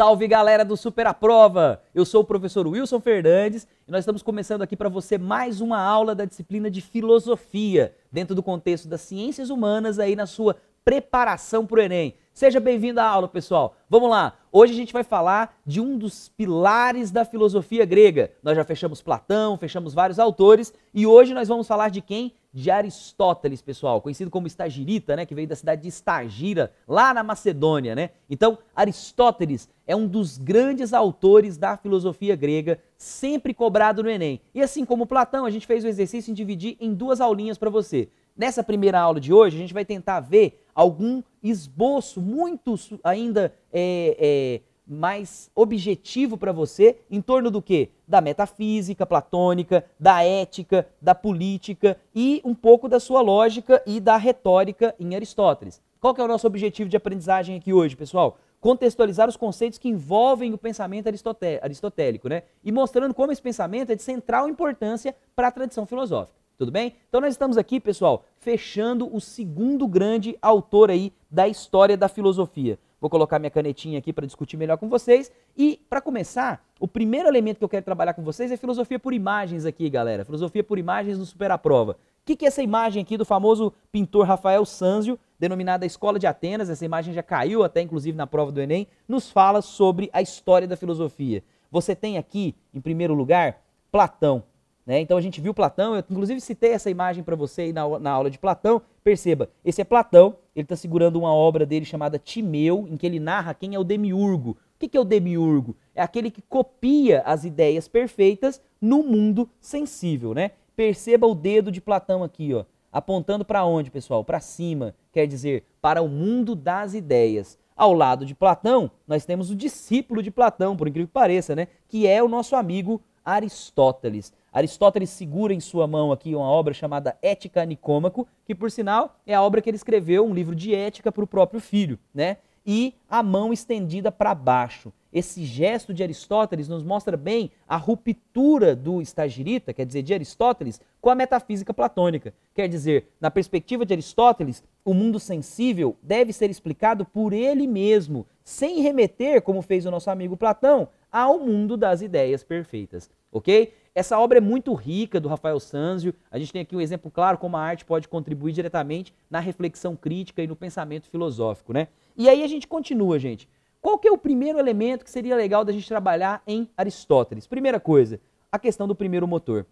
Salve galera do Super a Prova! Eu sou o professor Wilson Fernandes e nós estamos começando aqui para você mais uma aula da disciplina de filosofia, dentro do contexto das ciências humanas aí na sua preparação para o Enem. Seja bem-vindo à aula, pessoal. Vamos lá. Hoje a gente vai falar de um dos pilares da filosofia grega. Nós já fechamos Platão, fechamos vários autores e hoje nós vamos falar de quem? de Aristóteles, pessoal, conhecido como Estagirita, né, que veio da cidade de Estagira, lá na Macedônia, né? Então, Aristóteles é um dos grandes autores da filosofia grega, sempre cobrado no ENEM. E assim como Platão, a gente fez o exercício em dividir em duas aulinhas para você. Nessa primeira aula de hoje, a gente vai tentar ver algum esboço, muito ainda é, é, mais objetivo para você em torno do quê? Da metafísica platônica, da ética, da política e um pouco da sua lógica e da retórica em Aristóteles. Qual que é o nosso objetivo de aprendizagem aqui hoje, pessoal? Contextualizar os conceitos que envolvem o pensamento aristotélico, né? E mostrando como esse pensamento é de central importância para a tradição filosófica. Tudo bem? Então nós estamos aqui, pessoal, fechando o segundo grande autor aí da história da filosofia. Vou colocar minha canetinha aqui para discutir melhor com vocês. E, para começar, o primeiro elemento que eu quero trabalhar com vocês é filosofia por imagens aqui, galera. Filosofia por imagens no supera a Prova. O que, que é essa imagem aqui do famoso pintor Rafael Sanzio, denominada Escola de Atenas, essa imagem já caiu até inclusive na prova do Enem, nos fala sobre a história da filosofia. Você tem aqui, em primeiro lugar, Platão. Né? Então a gente viu Platão, eu inclusive citei essa imagem para você na, na aula de Platão. Perceba, esse é Platão, ele está segurando uma obra dele chamada Timeu, em que ele narra quem é o demiurgo. O que é o demiurgo? É aquele que copia as ideias perfeitas no mundo sensível, né? Perceba o dedo de Platão aqui, ó, apontando para onde, pessoal? Para cima, quer dizer, para o mundo das ideias. Ao lado de Platão, nós temos o discípulo de Platão, por incrível que pareça, né? Que é o nosso amigo Aristóteles. Aristóteles segura em sua mão aqui uma obra chamada Ética Nicômaco, que por sinal é a obra que ele escreveu, um livro de ética para o próprio filho, né? E a mão estendida para baixo. Esse gesto de Aristóteles nos mostra bem a ruptura do estagirita, quer dizer, de Aristóteles, com a metafísica platônica. Quer dizer, na perspectiva de Aristóteles, o mundo sensível deve ser explicado por ele mesmo, sem remeter, como fez o nosso amigo Platão, ao mundo das ideias perfeitas, ok? Essa obra é muito rica do Rafael Sanzio. A gente tem aqui um exemplo claro como a arte pode contribuir diretamente na reflexão crítica e no pensamento filosófico, né? E aí a gente continua, gente. Qual que é o primeiro elemento que seria legal da gente trabalhar em Aristóteles? Primeira coisa, a questão do primeiro motor.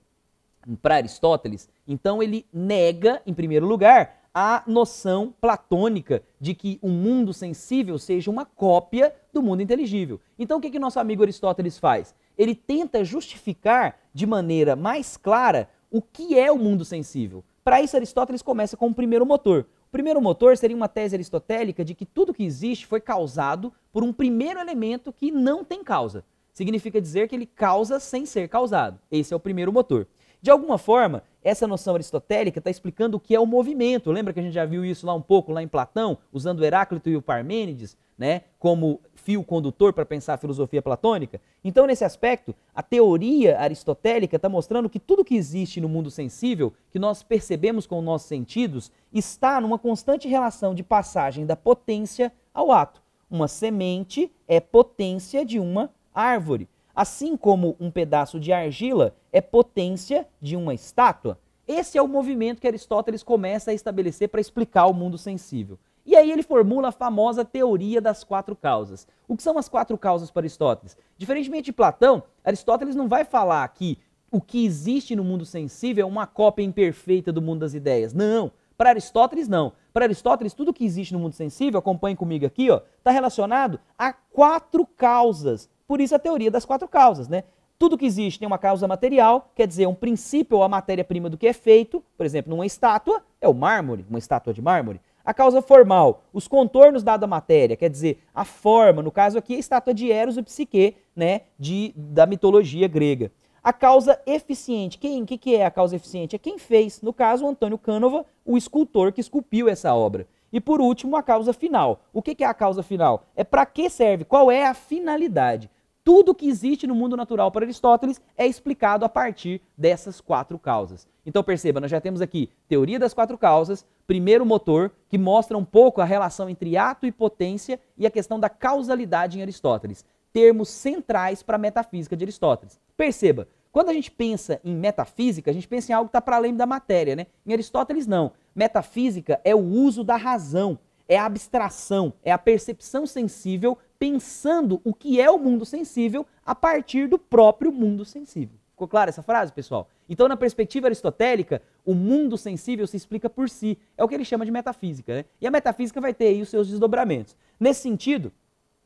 Para Aristóteles, então ele nega, em primeiro lugar, a noção platônica de que o mundo sensível seja uma cópia do mundo inteligível. Então o que, que nosso amigo Aristóteles faz? ele tenta justificar de maneira mais clara o que é o mundo sensível. Para isso, Aristóteles começa com o primeiro motor. O primeiro motor seria uma tese aristotélica de que tudo que existe foi causado por um primeiro elemento que não tem causa. Significa dizer que ele causa sem ser causado. Esse é o primeiro motor. De alguma forma, essa noção aristotélica está explicando o que é o movimento. Lembra que a gente já viu isso lá um pouco, lá em Platão, usando Heráclito e o Parmênides né, como fio condutor para pensar a filosofia platônica? Então, nesse aspecto, a teoria aristotélica está mostrando que tudo que existe no mundo sensível, que nós percebemos com nossos sentidos, está numa constante relação de passagem da potência ao ato. Uma semente é potência de uma árvore. Assim como um pedaço de argila é potência de uma estátua. Esse é o movimento que Aristóteles começa a estabelecer para explicar o mundo sensível. E aí ele formula a famosa teoria das quatro causas. O que são as quatro causas para Aristóteles? Diferentemente de Platão, Aristóteles não vai falar que o que existe no mundo sensível é uma cópia imperfeita do mundo das ideias. Não. Para Aristóteles, não. Para Aristóteles, tudo que existe no mundo sensível, acompanhe comigo aqui, está relacionado a quatro causas por isso a teoria das quatro causas, né? Tudo que existe tem uma causa material, quer dizer, um princípio ou a matéria-prima do que é feito, por exemplo, numa estátua, é o mármore, uma estátua de mármore. A causa formal, os contornos dada à matéria, quer dizer, a forma, no caso aqui, a estátua de Eros e Psique, né, de, da mitologia grega. A causa eficiente, quem que, que é a causa eficiente? É quem fez, no caso, Antônio Cânova, o escultor que esculpiu essa obra. E por último, a causa final. O que, que é a causa final? É para que serve? Qual é a finalidade? Tudo que existe no mundo natural para Aristóteles é explicado a partir dessas quatro causas. Então perceba, nós já temos aqui teoria das quatro causas, primeiro motor, que mostra um pouco a relação entre ato e potência e a questão da causalidade em Aristóteles, termos centrais para a metafísica de Aristóteles. Perceba, quando a gente pensa em metafísica, a gente pensa em algo que está para além da matéria, né? Em Aristóteles, não. Metafísica é o uso da razão é a abstração, é a percepção sensível pensando o que é o mundo sensível a partir do próprio mundo sensível. Ficou clara essa frase, pessoal? Então, na perspectiva aristotélica, o mundo sensível se explica por si. É o que ele chama de metafísica. Né? E a metafísica vai ter aí os seus desdobramentos. Nesse sentido,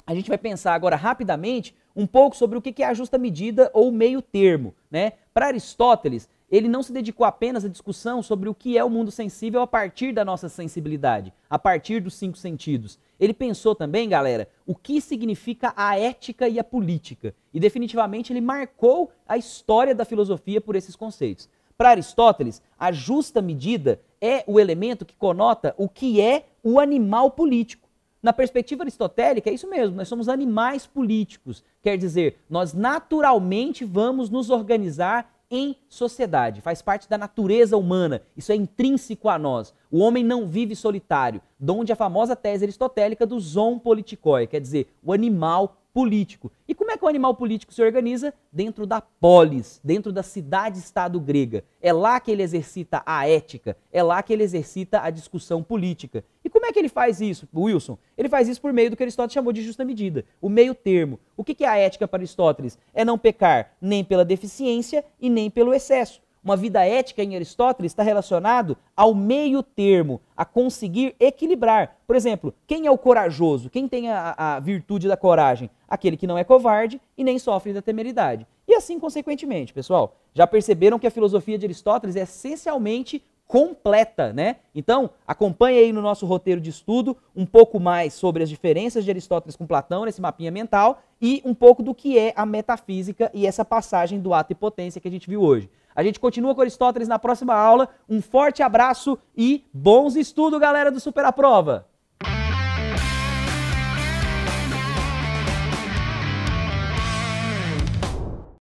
a gente vai pensar agora rapidamente um pouco sobre o que é a justa medida ou meio termo. Né? Para Aristóteles, ele não se dedicou apenas à discussão sobre o que é o mundo sensível a partir da nossa sensibilidade, a partir dos cinco sentidos. Ele pensou também, galera, o que significa a ética e a política. E definitivamente ele marcou a história da filosofia por esses conceitos. Para Aristóteles, a justa medida é o elemento que conota o que é o animal político. Na perspectiva aristotélica, é isso mesmo, nós somos animais políticos. Quer dizer, nós naturalmente vamos nos organizar em sociedade, faz parte da natureza humana, isso é intrínseco a nós. O homem não vive solitário, donde a famosa tese aristotélica do zoon politikoi, quer dizer, o animal político. E como é que o animal político se organiza? Dentro da polis, dentro da cidade-estado grega. É lá que ele exercita a ética, é lá que ele exercita a discussão política. E como é que ele faz isso, Wilson? Ele faz isso por meio do que Aristóteles chamou de justa medida, o meio termo. O que é a ética para Aristóteles? É não pecar nem pela deficiência e nem pelo excesso. Uma vida ética em Aristóteles está relacionado ao meio termo, a conseguir equilibrar. Por exemplo, quem é o corajoso? Quem tem a, a virtude da coragem? Aquele que não é covarde e nem sofre da temeridade. E assim consequentemente, pessoal. Já perceberam que a filosofia de Aristóteles é essencialmente completa, né? Então, acompanhe aí no nosso roteiro de estudo um pouco mais sobre as diferenças de Aristóteles com Platão nesse mapinha mental e um pouco do que é a metafísica e essa passagem do ato e potência que a gente viu hoje. A gente continua com Aristóteles na próxima aula. Um forte abraço e bons estudos, galera do Super Prova!